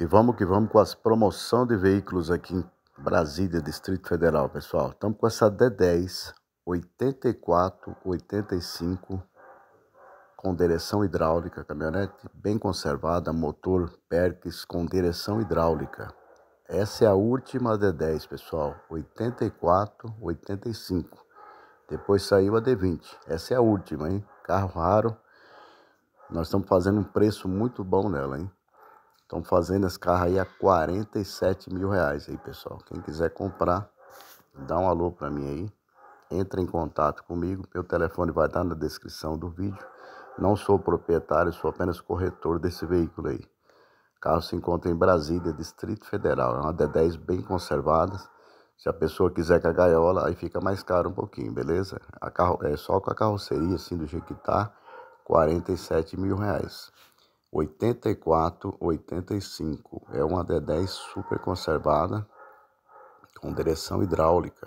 E vamos que vamos com as promoção de veículos aqui em Brasília, Distrito Federal, pessoal. Estamos com essa D10 84 85 com direção hidráulica, caminhonete bem conservada, motor Perkins com direção hidráulica. Essa é a última D10, pessoal, 84, 85. Depois saiu a D20. Essa é a última, hein? Carro raro. Nós estamos fazendo um preço muito bom nela, hein? Estão fazendo esse carro aí a 47 mil reais aí, pessoal. Quem quiser comprar, dá um alô para mim aí. Entra em contato comigo. Meu telefone vai estar na descrição do vídeo. Não sou proprietário, sou apenas corretor desse veículo aí. O carro se encontra em Brasília, Distrito Federal. É uma D10 bem conservada. Se a pessoa quiser com a gaiola, aí fica mais caro um pouquinho, beleza? A carro, é só com a carroceria, assim, do jeito que tá, 47 mil reais. 8485. É uma D10 super conservada, com direção hidráulica,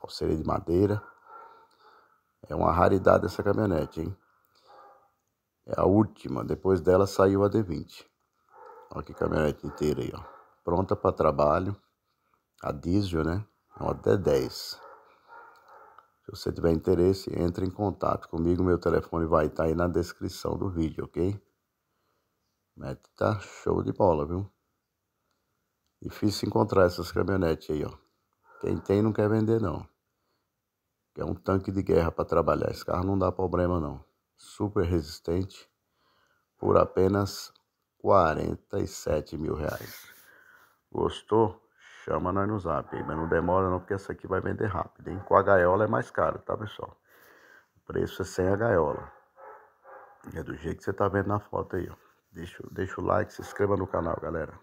calceira de madeira. É uma raridade essa caminhonete, hein? É a última, depois dela saiu a D20. Olha que caminhonete inteira aí, ó. Pronta para trabalho. A diesel, né? É uma D10. Se você tiver interesse, entre em contato comigo. Meu telefone vai estar tá aí na descrição do vídeo, ok? Meta tá show de bola, viu? Difícil encontrar essas caminhonetes aí, ó. Quem tem não quer vender, não. É um tanque de guerra para trabalhar. Esse carro não dá problema, não. Super resistente. Por apenas 47 mil reais. Gostou? Chama nós no zap, aí, mas não demora não, porque essa aqui vai vender rápido, hein? Com a gaiola é mais caro, tá, pessoal? O preço é sem a gaiola. É do jeito que você tá vendo na foto aí, ó. Deixa, deixa o like, se inscreva no canal, galera.